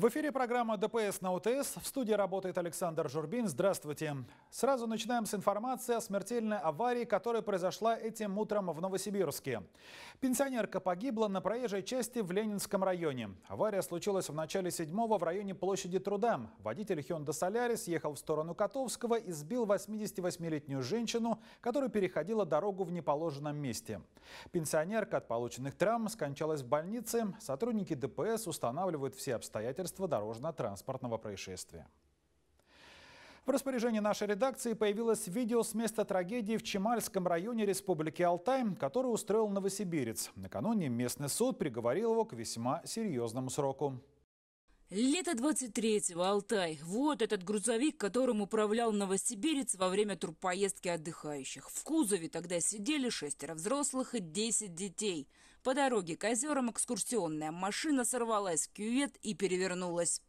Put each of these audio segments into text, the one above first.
В эфире программа ДПС на УТС. В студии работает Александр Журбин. Здравствуйте. Сразу начинаем с информации о смертельной аварии, которая произошла этим утром в Новосибирске. Пенсионерка погибла на проезжей части в Ленинском районе. Авария случилась в начале седьмого в районе площади Труда. Водитель Hyundai Солярис ехал в сторону Котовского и сбил 88-летнюю женщину, которая переходила дорогу в неположенном месте. Пенсионерка от полученных травм скончалась в больнице. Сотрудники ДПС устанавливают все обстоятельства обстоятельства дорожно-транспортного происшествия. В распоряжении нашей редакции появилось видео с места трагедии в Чемальском районе Республики Алтай, который устроил новосибирец. Накануне местный суд приговорил его к весьма серьезному сроку. Лето 23-го, Алтай. Вот этот грузовик, которым управлял новосибирец во время турпоездки отдыхающих. В кузове тогда сидели шестеро взрослых и десять детей. По дороге к озерам экскурсионная машина сорвалась в кювет и перевернулась.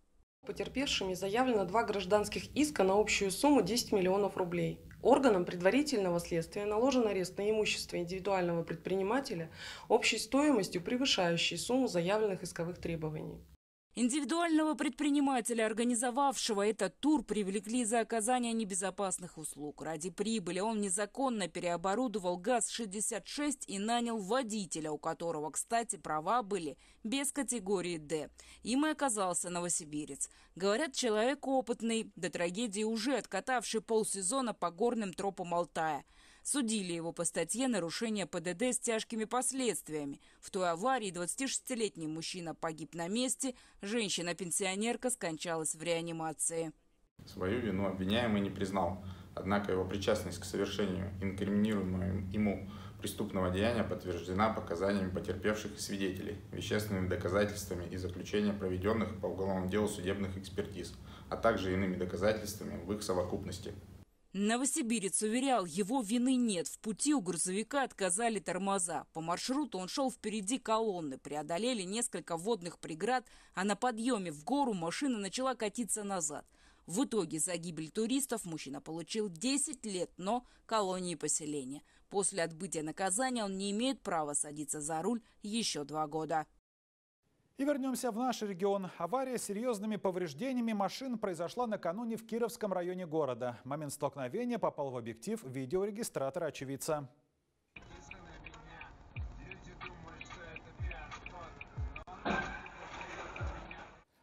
Потерпевшими заявлено два гражданских иска на общую сумму 10 миллионов рублей. Органам предварительного следствия наложен арест на имущество индивидуального предпринимателя общей стоимостью, превышающей сумму заявленных исковых требований. Индивидуального предпринимателя, организовавшего этот тур, привлекли за оказание небезопасных услуг. Ради прибыли он незаконно переоборудовал ГАЗ-66 и нанял водителя, у которого, кстати, права были без категории «Д». Им и оказался новосибирец. Говорят, человек опытный, до трагедии уже откатавший полсезона по горным тропам Алтая – Судили его по статье нарушения ПДД с тяжкими последствиями. В той аварии 26-летний мужчина погиб на месте, женщина-пенсионерка скончалась в реанимации. Свою вину обвиняемый не признал, однако его причастность к совершению инкриминируемого ему преступного деяния подтверждена показаниями потерпевших и свидетелей, вещественными доказательствами и заключения проведенных по уголовному делу судебных экспертиз, а также иными доказательствами в их совокупности. Новосибирец уверял, его вины нет. В пути у грузовика отказали тормоза. По маршруту он шел впереди колонны, преодолели несколько водных преград, а на подъеме в гору машина начала катиться назад. В итоге за гибель туристов мужчина получил 10 лет, но колонии поселения. После отбытия наказания он не имеет права садиться за руль еще два года. И вернемся в наш регион. Авария с серьезными повреждениями машин произошла накануне в Кировском районе города. Момент столкновения попал в объектив видеорегистратора очевидца.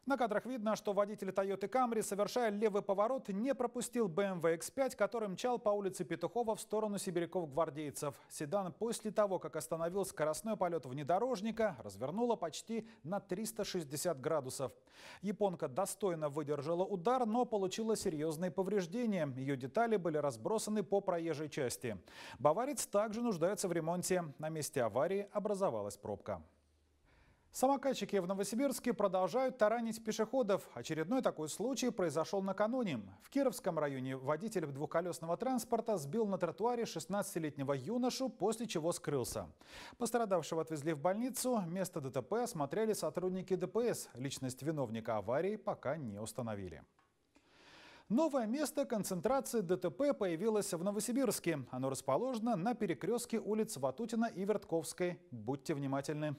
На кадрах видно, что водитель Toyota Camry, совершая левый поворот, не пропустил BMW X5, который мчал по улице Петухова в сторону сибиряков-гвардейцев. Седан после того, как остановил скоростной полет внедорожника, развернула почти на 360 градусов. Японка достойно выдержала удар, но получила серьезные повреждения. Ее детали были разбросаны по проезжей части. Баварец также нуждается в ремонте. На месте аварии образовалась пробка. Самокатчики в Новосибирске продолжают таранить пешеходов. Очередной такой случай произошел накануне. В Кировском районе водитель двухколесного транспорта сбил на тротуаре 16-летнего юношу, после чего скрылся. Пострадавшего отвезли в больницу. Место ДТП осмотрели сотрудники ДПС. Личность виновника аварии пока не установили. Новое место концентрации ДТП появилось в Новосибирске. Оно расположено на перекрестке улиц Ватутина и Вертковской. Будьте внимательны.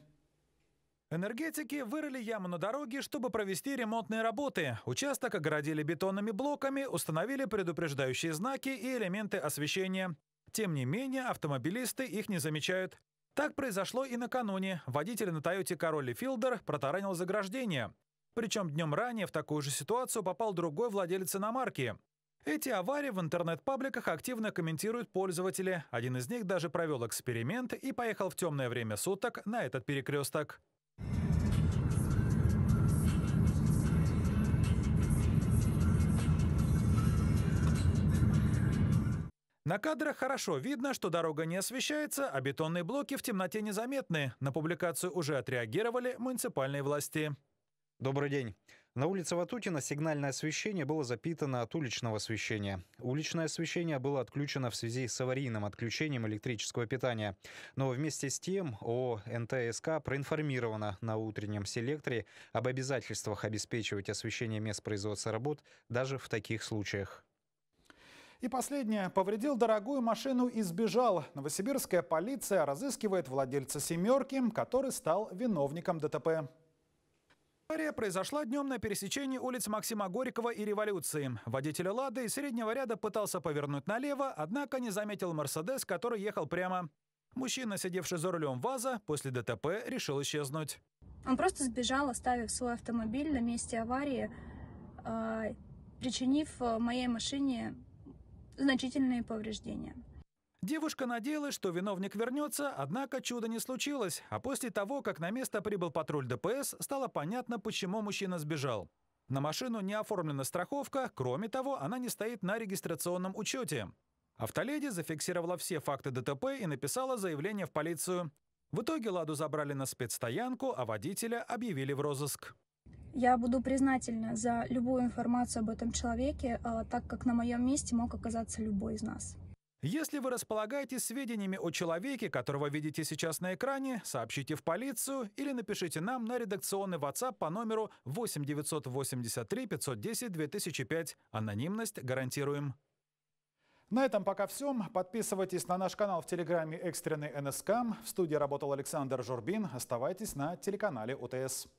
Энергетики вырыли яму на дороге, чтобы провести ремонтные работы. Участок огородили бетонными блоками, установили предупреждающие знаки и элементы освещения. Тем не менее, автомобилисты их не замечают. Так произошло и накануне. Водитель на Тойоте Король Филдер протаранил заграждение. Причем днем ранее в такую же ситуацию попал другой владелец иномарки. Эти аварии в интернет-пабликах активно комментируют пользователи. Один из них даже провел эксперимент и поехал в темное время суток на этот перекресток. На кадрах хорошо видно, что дорога не освещается, а бетонные блоки в темноте незаметны. На публикацию уже отреагировали муниципальные власти. Добрый день. На улице Ватутина сигнальное освещение было запитано от уличного освещения. Уличное освещение было отключено в связи с аварийным отключением электрического питания. Но вместе с тем ООО НТСК проинформировано на утреннем селекторе об обязательствах обеспечивать освещение мест производства работ даже в таких случаях. И последнее. Повредил дорогую машину и сбежал. Новосибирская полиция разыскивает владельца «семерки», который стал виновником ДТП. Авария произошла днем на пересечении улиц Максима Горького и Революции. Водитель «Лады» из среднего ряда пытался повернуть налево, однако не заметил «Мерседес», который ехал прямо. Мужчина, сидевший за рулем ВАЗа, после ДТП решил исчезнуть. Он просто сбежал, оставив свой автомобиль на месте аварии, а, причинив э, моей машине значительные повреждения. Девушка надеялась, что виновник вернется, однако чуда не случилось, а после того, как на место прибыл патруль ДПС, стало понятно, почему мужчина сбежал. На машину не оформлена страховка, кроме того, она не стоит на регистрационном учете. Автоледи зафиксировала все факты ДТП и написала заявление в полицию. В итоге «Ладу» забрали на спецстоянку, а водителя объявили в розыск. Я буду признательна за любую информацию об этом человеке, а, так как на моем месте мог оказаться любой из нас. Если вы располагаете сведениями о человеке, которого видите сейчас на экране, сообщите в полицию или напишите нам на редакционный WhatsApp по номеру 8 983 510 2005. Анонимность гарантируем. На этом пока все. Подписывайтесь на наш канал в Телеграме «Экстренный НСК». В студии работал Александр Журбин. Оставайтесь на телеканале УТС.